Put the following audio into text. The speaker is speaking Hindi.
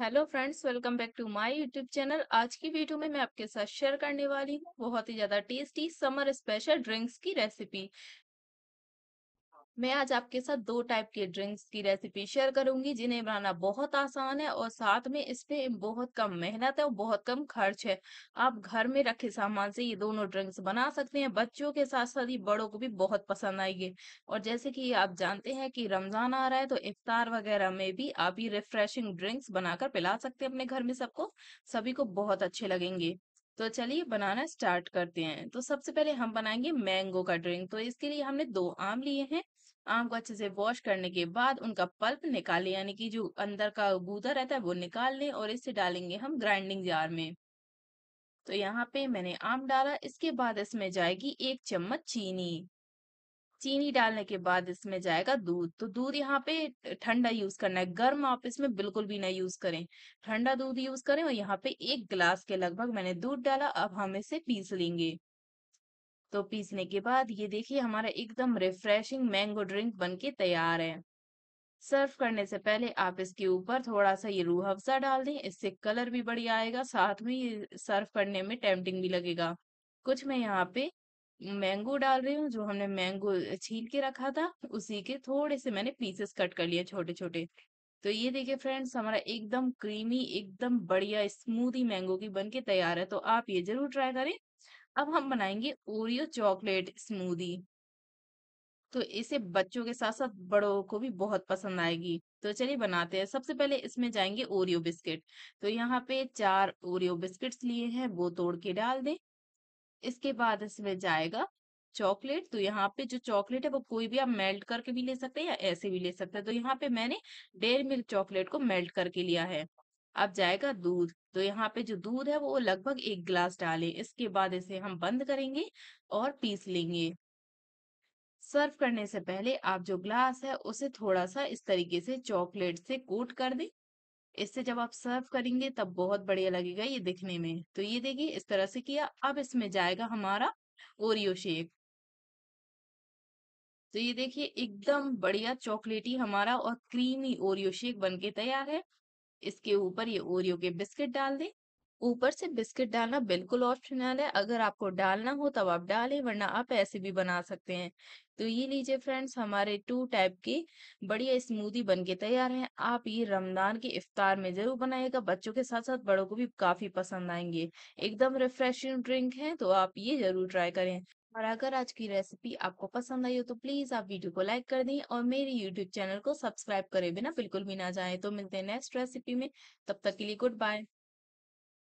hello friends welcome back to my YouTube channel आज की वीडियो में मैं आपके साथ शेयर करने वाली हूँ बहुत ही ज्यादा टेस्टी समर स्पेशल ड्रिंक्स की रेसिपी मैं आज आपके साथ दो टाइप के ड्रिंक्स की रेसिपी शेयर करूंगी जिन्हें बनाना बहुत आसान है और साथ में इसमें बहुत कम मेहनत है और बहुत कम खर्च है आप घर में रखे सामान से ये दोनों ड्रिंक्स बना सकते हैं बच्चों के साथ साथ ये बड़ों को भी बहुत पसंद आएगी और जैसे कि आप जानते हैं कि रमजान आ रहा है तो इफ्तार वगैरह में भी आप ये रिफ्रेशिंग ड्रिंक्स बनाकर पिला सकते हैं अपने घर में सबको सभी को बहुत अच्छे लगेंगे तो चलिए बनाना स्टार्ट करते हैं तो सबसे पहले हम बनाएंगे मैंगो का ड्रिंक तो इसके लिए हमने दो आम लिए हैं आम को अच्छे से वॉश करने के बाद उनका पल्प निकालें यानी कि जो अंदर का गूदा रहता है वो निकाल लें और इसे डालेंगे हम ग्राइंडिंग जार में तो यहाँ पे मैंने आम डाला इसके बाद इसमें जाएगी एक चम्मच चीनी चीनी डालने के बाद इसमें जाएगा दूध तो दूध यहाँ पे ठंडा यूज करना है गर्म आप इसमें बिल्कुल भी ना यूज करें ठंडा दूध यूज करें और यहाँ पे एक ग्लास के लगभग मैंने दूध डाला अब हम इसे पीस लेंगे तो पीसने के बाद ये देखिए हमारा एकदम रिफ्रेशिंग मैंगो ड्रिंक बन तैयार है सर्व करने से पहले आप इसके ऊपर थोड़ा सा ये रूह अफजा डाल दें इससे कलर भी बढ़िया आएगा साथ में ये सर्व करने में टेम्पटिंग भी लगेगा कुछ मैं यहाँ पे मैंगो डाल रही हूँ जो हमने मैंगो छील के रखा था उसी के थोड़े से मैंने पीसेस कट कर लिए छोटे छोटे तो ये देखिए फ्रेंड्स हमारा एकदम क्रीमी एकदम बढ़िया स्मूदी मैंगो की बन के तैयार है तो आप ये जरूर ट्राई करें अब हम बनाएंगे ओरियो चॉकलेट स्मूदी तो इसे बच्चों के साथ साथ बड़ों को भी बहुत पसंद आएगी तो चलिए बनाते हैं सबसे पहले इसमें जाएंगे ओरियो बिस्किट तो यहाँ पे चार ओरियो बिस्किट्स लिए हैं वो तोड़ के डाल दें इसके बाद इसमें जाएगा चॉकलेट तो यहाँ पे जो चॉकलेट है वो कोई भी आप मेल्ट करके भी ले सकते हैं या ऐसे भी ले सकते हैं तो यहाँ पे मैंने डेढ़ मिल्क चॉकलेट को मेल्ट करके लिया है अब जाएगा दूध तो यहाँ पे जो दूध है वो लगभग एक गिलास डालें इसके बाद इसे हम बंद करेंगे और पीस लेंगे सर्व करने से पहले आप जो ग्लास है उसे थोड़ा सा इस तरीके से चॉकलेट से कोट कर दें इससे जब आप सर्व करेंगे तब बहुत बढ़िया लगेगा ये दिखने में तो ये देखिए इस तरह से किया अब इसमें जाएगा हमारा ओरियो शेक तो ये देखिए एकदम बढ़िया चॉकलेटी हमारा और क्रीमी ओरियो शेक बनके तैयार है इसके ऊपर ये ओरियो के बिस्किट डाल दें ऊपर से बिस्किट डालना बिल्कुल ऑप्शनल है अगर आपको डालना हो तब आप डालें वरना आप ऐसे भी बना सकते हैं तो ये लीजिए फ्रेंड्स हमारे टू टाइप की बढ़िया स्मूदी बन के तैयार हैं आप ये रमजान के इफ्तार में जरूर बनाएगा बच्चों के साथ साथ बड़ों को भी काफी पसंद आएंगे एकदम रिफ्रेशिंग ड्रिंक है तो आप ये जरूर ट्राई करें और अगर आज की रेसिपी आपको पसंद आई हो तो प्लीज आप वीडियो को लाइक कर दें और मेरे यूट्यूब चैनल को सब्सक्राइब करें बिना बिल्कुल भी ना जाए तो मिलते हैं नेक्स्ट रेसिपी में तब तक के लिए गुड बाय